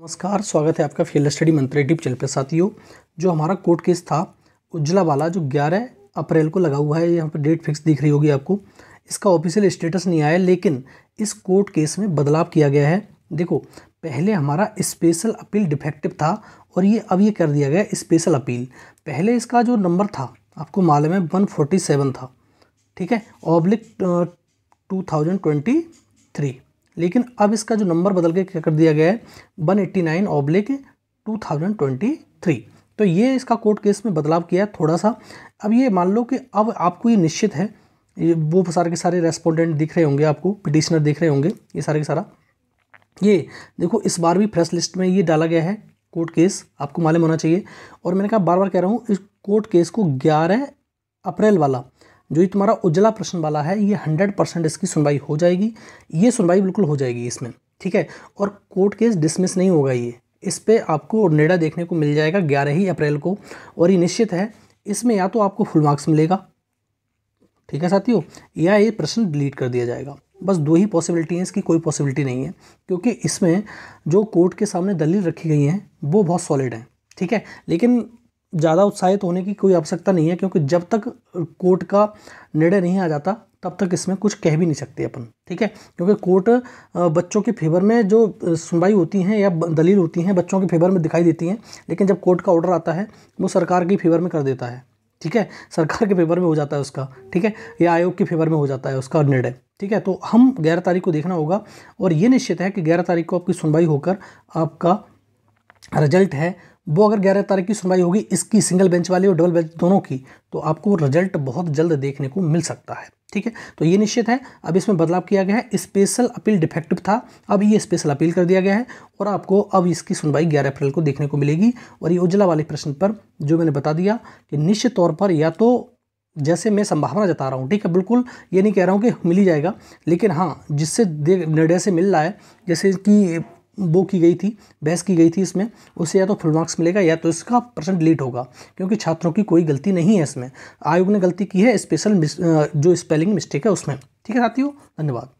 नमस्कार स्वागत है आपका फील्ड स्टडी मंत्री टिप चल पे साथियों जो हमारा कोर्ट केस था उज्ज्वला वाला जो 11 अप्रैल को लगा हुआ है यहाँ पर डेट फिक्स दिख रही होगी आपको इसका ऑफिशियल स्टेटस नहीं आया लेकिन इस कोर्ट केस में बदलाव किया गया है देखो पहले हमारा स्पेशल अपील डिफेक्टिव था और ये अब ये कर दिया गया स्पेशल अपील पहले इसका जो नंबर था आपको मालूम है वन फोर्टी सेवन था ठीक है oblique two thousand twenty three लेकिन अब इसका जो नंबर बदल के क्या कर दिया गया है one eighty nine oblique two thousand twenty three तो ये इसका कोर्ट केस में बदलाव किया है थोड़ा सा अब ये मान लो कि अब आपको ये निश्चित है ये वो सारे के सारे रेस्पोंडेंट दिख रहे होंगे आपको पिटिशनर दिख रहे होंगे ये सारे के सारा ये देखो इस बार भी फ्रेश लिस्ट में ये डाला गया है कोर्ट केस आपको मालूम होना चाहिए और मैंने कहा बार बार कह रहा हूँ इस कोर्ट केस को ग्यारह अप्रैल वाला जो ये तुम्हारा उजला प्रश्न वाला है ये हंड्रेड परसेंट इसकी सुनवाई हो जाएगी ये सुनवाई बिल्कुल हो जाएगी इसमें ठीक है और कोर्ट केस डिसमिस नहीं होगा ये इस पर आपको निर्णय देखने को मिल जाएगा ग्यारह ही अप्रैल को और ये निश्चित है इसमें या तो आपको फुल मार्क्स मिलेगा ठीक है साथियों या ये प्रश्न डिलीट कर दिया जाएगा बस दो ही पॉसिबिलिटी हैं इसकी कोई पॉसिबिलिटी नहीं है क्योंकि इसमें जो कोर्ट के सामने दलील रखी गई हैं वो बहुत सॉलिड हैं ठीक है लेकिन ज़्यादा उत्साहित होने की कोई आवश्यकता नहीं है क्योंकि जब तक कोर्ट का निर्णय नहीं आ जाता तब तक इसमें कुछ कह भी नहीं सकते अपन ठीक है क्योंकि कोर्ट बच्चों के फेवर में जो सुनवाई होती हैं या दलील होती हैं बच्चों के फेवर में दिखाई देती हैं लेकिन जब कोर्ट का ऑर्डर आता है वो सरकार के फेवर में कर देता है ठीक है सरकार के फेवर में हो जाता है उसका ठीक है या आयोग के फेवर में हो जाता है उसका निर्णय ठीक है तो हम ग्यारह तारीख को देखना होगा और ये निश्चित है कि ग्यारह तारीख को आपकी सुनवाई होकर आपका रिजल्ट है वो अगर ग्यारह तारीख की सुनवाई होगी इसकी सिंगल बेंच वाली और डबल बेंच दोनों की तो आपको रिजल्ट बहुत जल्द देखने को मिल सकता है ठीक है तो ये निश्चित है अब इसमें बदलाव किया गया है स्पेशल अपील डिफेक्टिव था अब ये स्पेशल अपील कर दिया गया है और आपको अब इसकी सुनवाई 11 अप्रैल को देखने को मिलेगी और ये उजला वाले प्रश्न पर जो मैंने बता दिया कि निश्चित तौर पर या तो जैसे मैं संभावना जता रहा हूँ ठीक है बिल्कुल ये नहीं कह रहा हूँ कि मिल ही जाएगा लेकिन हाँ जिससे निर्णय से मिल रहा है जैसे कि वो की गई थी बहस की गई थी इसमें उससे या तो फुल मार्क्स मिलेगा या तो इसका परसेंट डिलीट होगा क्योंकि छात्रों की कोई गलती नहीं है इसमें आयोग ने गलती की है स्पेशल जो स्पेलिंग मिस्टेक है उसमें ठीक है साथियों धन्यवाद